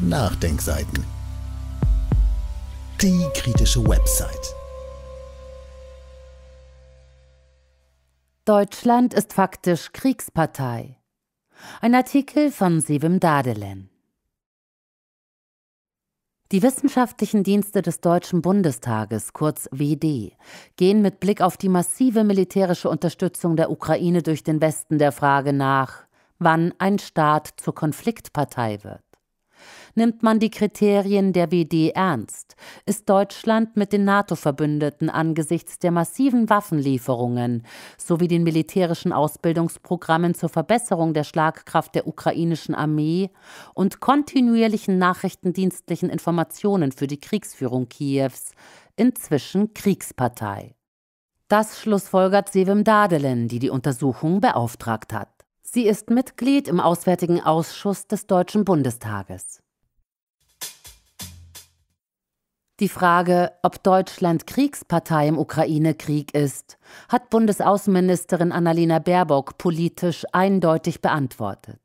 Nachdenkseiten. Die kritische Website. Deutschland ist faktisch Kriegspartei. Ein Artikel von Sevim Dadelen. Die wissenschaftlichen Dienste des Deutschen Bundestages, kurz WD, gehen mit Blick auf die massive militärische Unterstützung der Ukraine durch den Westen der Frage nach, wann ein Staat zur Konfliktpartei wird. Nimmt man die Kriterien der WD ernst, ist Deutschland mit den NATO-Verbündeten angesichts der massiven Waffenlieferungen sowie den militärischen Ausbildungsprogrammen zur Verbesserung der Schlagkraft der ukrainischen Armee und kontinuierlichen nachrichtendienstlichen Informationen für die Kriegsführung Kiews inzwischen Kriegspartei. Das schlussfolgert Sevim Dadelen, die die Untersuchung beauftragt hat. Sie ist Mitglied im Auswärtigen Ausschuss des Deutschen Bundestages. Die Frage, ob Deutschland Kriegspartei im Ukraine-Krieg ist, hat Bundesaußenministerin Annalena Baerbock politisch eindeutig beantwortet.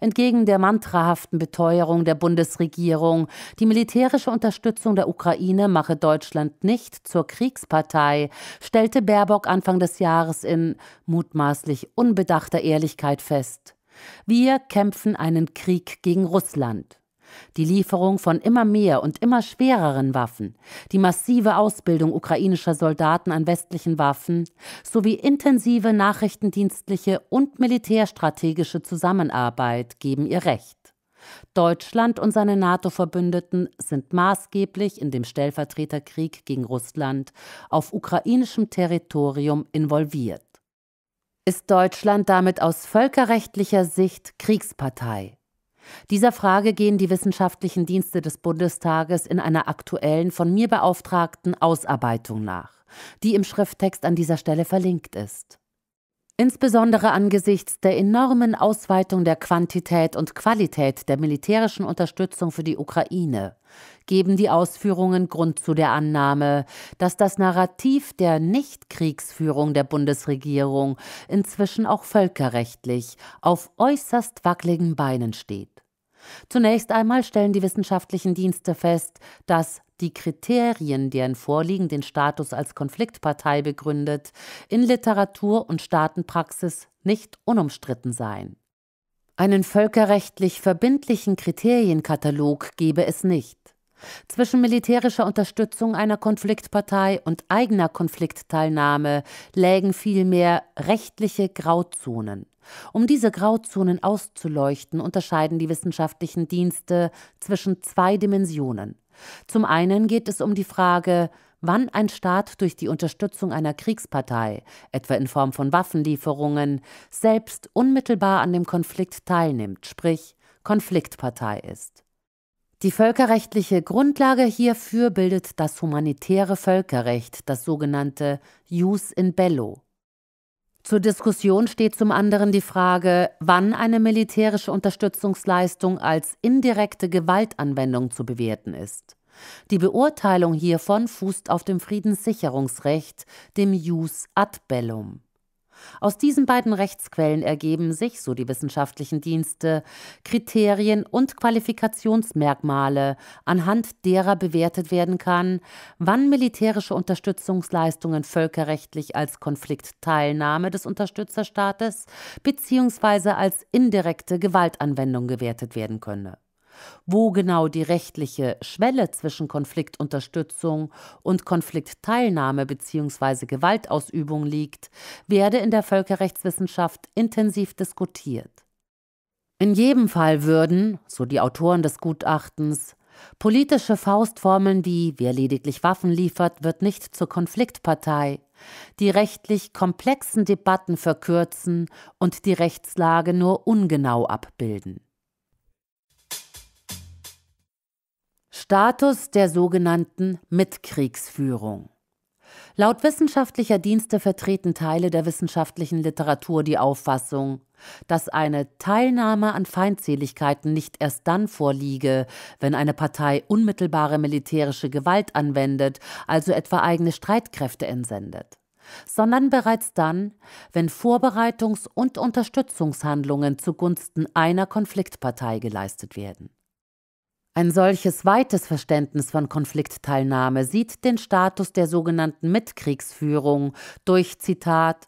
Entgegen der mantrahaften Beteuerung der Bundesregierung, die militärische Unterstützung der Ukraine mache Deutschland nicht zur Kriegspartei, stellte Baerbock Anfang des Jahres in mutmaßlich unbedachter Ehrlichkeit fest. Wir kämpfen einen Krieg gegen Russland. Die Lieferung von immer mehr und immer schwereren Waffen, die massive Ausbildung ukrainischer Soldaten an westlichen Waffen sowie intensive nachrichtendienstliche und militärstrategische Zusammenarbeit geben ihr Recht. Deutschland und seine NATO-Verbündeten sind maßgeblich in dem Stellvertreterkrieg gegen Russland auf ukrainischem Territorium involviert. Ist Deutschland damit aus völkerrechtlicher Sicht Kriegspartei? Dieser Frage gehen die wissenschaftlichen Dienste des Bundestages in einer aktuellen, von mir beauftragten Ausarbeitung nach, die im Schrifttext an dieser Stelle verlinkt ist. Insbesondere angesichts der enormen Ausweitung der Quantität und Qualität der militärischen Unterstützung für die Ukraine geben die Ausführungen Grund zu der Annahme, dass das Narrativ der Nichtkriegsführung der Bundesregierung inzwischen auch völkerrechtlich auf äußerst wackeligen Beinen steht. Zunächst einmal stellen die wissenschaftlichen Dienste fest, dass die Kriterien, deren Vorliegen den Status als Konfliktpartei begründet, in Literatur und Staatenpraxis nicht unumstritten seien. Einen völkerrechtlich verbindlichen Kriterienkatalog gebe es nicht. Zwischen militärischer Unterstützung einer Konfliktpartei und eigener Konfliktteilnahme lägen vielmehr rechtliche Grauzonen. Um diese Grauzonen auszuleuchten, unterscheiden die wissenschaftlichen Dienste zwischen zwei Dimensionen. Zum einen geht es um die Frage, wann ein Staat durch die Unterstützung einer Kriegspartei, etwa in Form von Waffenlieferungen, selbst unmittelbar an dem Konflikt teilnimmt, sprich Konfliktpartei ist. Die völkerrechtliche Grundlage hierfür bildet das humanitäre Völkerrecht, das sogenannte Jus in Bello. Zur Diskussion steht zum anderen die Frage, wann eine militärische Unterstützungsleistung als indirekte Gewaltanwendung zu bewerten ist. Die Beurteilung hiervon fußt auf dem Friedenssicherungsrecht, dem Jus ad bellum. Aus diesen beiden Rechtsquellen ergeben sich, so die wissenschaftlichen Dienste, Kriterien und Qualifikationsmerkmale, anhand derer bewertet werden kann, wann militärische Unterstützungsleistungen völkerrechtlich als Konfliktteilnahme des Unterstützerstaates bzw. als indirekte Gewaltanwendung gewertet werden könne wo genau die rechtliche Schwelle zwischen Konfliktunterstützung und Konfliktteilnahme bzw. Gewaltausübung liegt, werde in der Völkerrechtswissenschaft intensiv diskutiert. In jedem Fall würden, so die Autoren des Gutachtens, politische Faustformeln wie wer lediglich Waffen liefert, wird nicht zur Konfliktpartei, die rechtlich komplexen Debatten verkürzen und die Rechtslage nur ungenau abbilden. Status der sogenannten Mitkriegsführung. Laut wissenschaftlicher Dienste vertreten Teile der wissenschaftlichen Literatur die Auffassung, dass eine Teilnahme an Feindseligkeiten nicht erst dann vorliege, wenn eine Partei unmittelbare militärische Gewalt anwendet, also etwa eigene Streitkräfte entsendet, sondern bereits dann, wenn Vorbereitungs- und Unterstützungshandlungen zugunsten einer Konfliktpartei geleistet werden. Ein solches weites Verständnis von Konfliktteilnahme sieht den Status der sogenannten Mitkriegsführung durch Zitat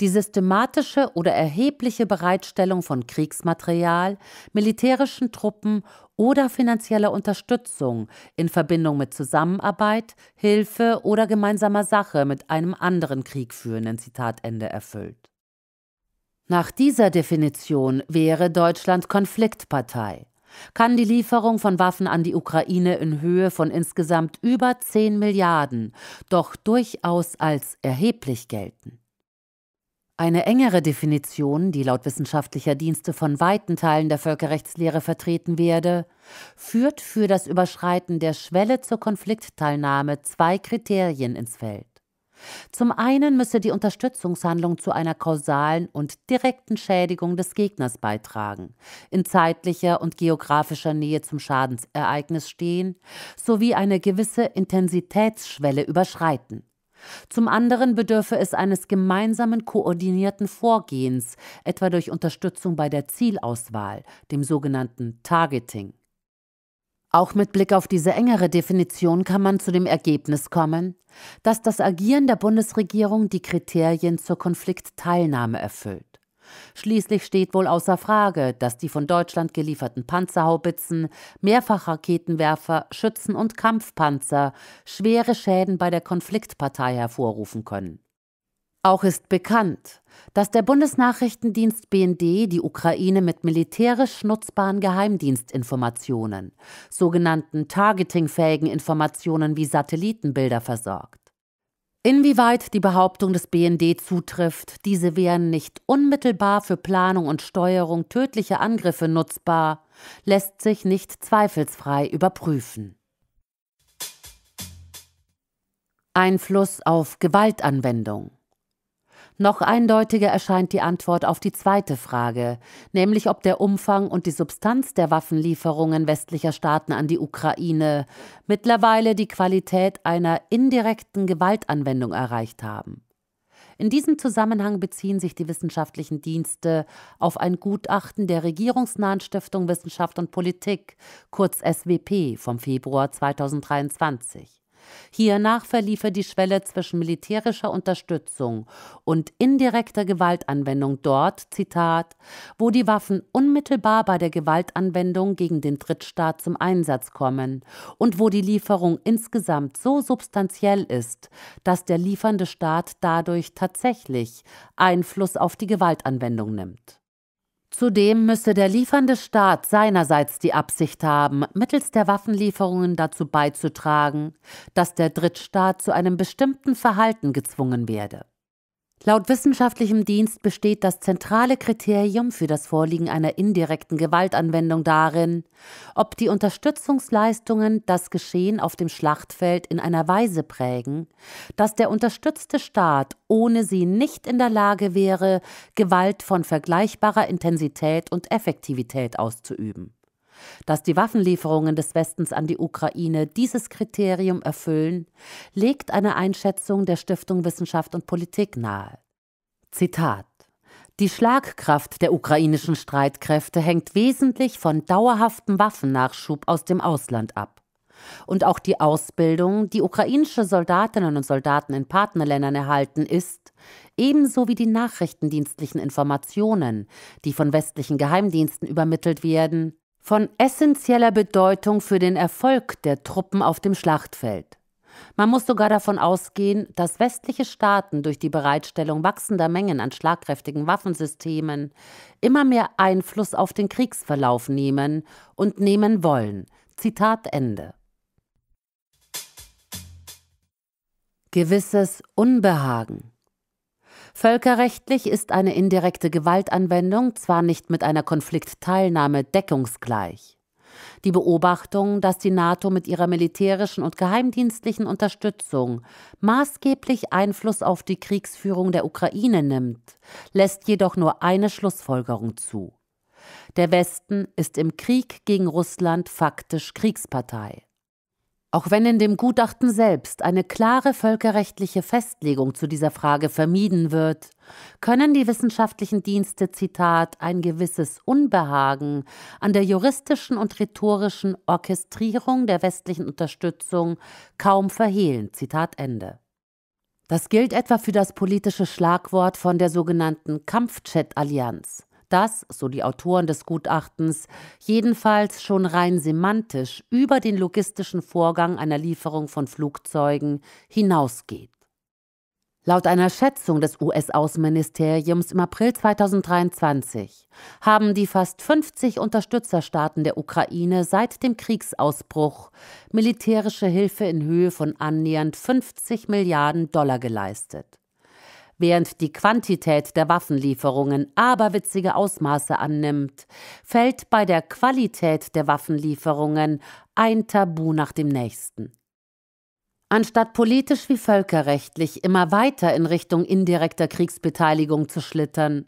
die systematische oder erhebliche Bereitstellung von Kriegsmaterial, militärischen Truppen oder finanzieller Unterstützung in Verbindung mit Zusammenarbeit, Hilfe oder gemeinsamer Sache mit einem anderen kriegführenden Zitatende erfüllt. Nach dieser Definition wäre Deutschland Konfliktpartei kann die Lieferung von Waffen an die Ukraine in Höhe von insgesamt über 10 Milliarden doch durchaus als erheblich gelten. Eine engere Definition, die laut wissenschaftlicher Dienste von weiten Teilen der Völkerrechtslehre vertreten werde, führt für das Überschreiten der Schwelle zur Konfliktteilnahme zwei Kriterien ins Feld. Zum einen müsse die Unterstützungshandlung zu einer kausalen und direkten Schädigung des Gegners beitragen, in zeitlicher und geografischer Nähe zum Schadensereignis stehen sowie eine gewisse Intensitätsschwelle überschreiten. Zum anderen bedürfe es eines gemeinsamen koordinierten Vorgehens, etwa durch Unterstützung bei der Zielauswahl, dem sogenannten Targeting. Auch mit Blick auf diese engere Definition kann man zu dem Ergebnis kommen, dass das Agieren der Bundesregierung die Kriterien zur Konfliktteilnahme erfüllt. Schließlich steht wohl außer Frage, dass die von Deutschland gelieferten Panzerhaubitzen, Mehrfachraketenwerfer, Schützen und Kampfpanzer schwere Schäden bei der Konfliktpartei hervorrufen können. Auch ist bekannt, dass der Bundesnachrichtendienst BND die Ukraine mit militärisch nutzbaren Geheimdienstinformationen, sogenannten targetingfähigen Informationen wie Satellitenbilder versorgt. Inwieweit die Behauptung des BND zutrifft, diese wären nicht unmittelbar für Planung und Steuerung tödlicher Angriffe nutzbar, lässt sich nicht zweifelsfrei überprüfen. Einfluss auf Gewaltanwendung noch eindeutiger erscheint die Antwort auf die zweite Frage, nämlich ob der Umfang und die Substanz der Waffenlieferungen westlicher Staaten an die Ukraine mittlerweile die Qualität einer indirekten Gewaltanwendung erreicht haben. In diesem Zusammenhang beziehen sich die wissenschaftlichen Dienste auf ein Gutachten der regierungsnahen Stiftung Wissenschaft und Politik, kurz SWP, vom Februar 2023. Hiernach verliefe die Schwelle zwischen militärischer Unterstützung und indirekter Gewaltanwendung dort, Zitat, wo die Waffen unmittelbar bei der Gewaltanwendung gegen den Drittstaat zum Einsatz kommen und wo die Lieferung insgesamt so substanziell ist, dass der liefernde Staat dadurch tatsächlich Einfluss auf die Gewaltanwendung nimmt. Zudem müsse der liefernde Staat seinerseits die Absicht haben, mittels der Waffenlieferungen dazu beizutragen, dass der Drittstaat zu einem bestimmten Verhalten gezwungen werde. Laut wissenschaftlichem Dienst besteht das zentrale Kriterium für das Vorliegen einer indirekten Gewaltanwendung darin, ob die Unterstützungsleistungen das Geschehen auf dem Schlachtfeld in einer Weise prägen, dass der unterstützte Staat ohne sie nicht in der Lage wäre, Gewalt von vergleichbarer Intensität und Effektivität auszuüben. Dass die Waffenlieferungen des Westens an die Ukraine dieses Kriterium erfüllen, legt eine Einschätzung der Stiftung Wissenschaft und Politik nahe. Zitat die Schlagkraft der ukrainischen Streitkräfte hängt wesentlich von dauerhaftem Waffennachschub aus dem Ausland ab. Und auch die Ausbildung, die ukrainische Soldatinnen und Soldaten in Partnerländern erhalten, ist, ebenso wie die nachrichtendienstlichen Informationen, die von westlichen Geheimdiensten übermittelt werden, von essentieller Bedeutung für den Erfolg der Truppen auf dem Schlachtfeld. Man muss sogar davon ausgehen, dass westliche Staaten durch die Bereitstellung wachsender Mengen an schlagkräftigen Waffensystemen immer mehr Einfluss auf den Kriegsverlauf nehmen und nehmen wollen. Zitat Ende. Gewisses Unbehagen. Völkerrechtlich ist eine indirekte Gewaltanwendung zwar nicht mit einer Konfliktteilnahme deckungsgleich. Die Beobachtung, dass die NATO mit ihrer militärischen und geheimdienstlichen Unterstützung maßgeblich Einfluss auf die Kriegsführung der Ukraine nimmt, lässt jedoch nur eine Schlussfolgerung zu. Der Westen ist im Krieg gegen Russland faktisch Kriegspartei. Auch wenn in dem Gutachten selbst eine klare völkerrechtliche Festlegung zu dieser Frage vermieden wird, können die wissenschaftlichen Dienste, Zitat, ein gewisses Unbehagen an der juristischen und rhetorischen Orchestrierung der westlichen Unterstützung kaum verhehlen, Zitat Ende. Das gilt etwa für das politische Schlagwort von der sogenannten Kampfjet-Allianz, das, so die Autoren des Gutachtens, jedenfalls schon rein semantisch über den logistischen Vorgang einer Lieferung von Flugzeugen hinausgeht. Laut einer Schätzung des US-Außenministeriums im April 2023 haben die fast 50 Unterstützerstaaten der Ukraine seit dem Kriegsausbruch militärische Hilfe in Höhe von annähernd 50 Milliarden Dollar geleistet. Während die Quantität der Waffenlieferungen aberwitzige Ausmaße annimmt, fällt bei der Qualität der Waffenlieferungen ein Tabu nach dem nächsten. Anstatt politisch wie völkerrechtlich immer weiter in Richtung indirekter Kriegsbeteiligung zu schlittern,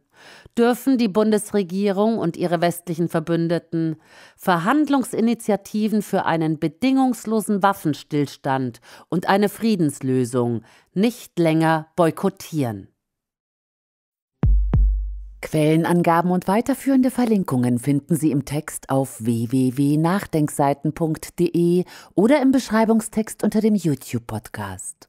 dürfen die Bundesregierung und ihre westlichen Verbündeten Verhandlungsinitiativen für einen bedingungslosen Waffenstillstand und eine Friedenslösung nicht länger boykottieren. Quellenangaben und weiterführende Verlinkungen finden Sie im Text auf www.nachdenkseiten.de oder im Beschreibungstext unter dem YouTube-Podcast.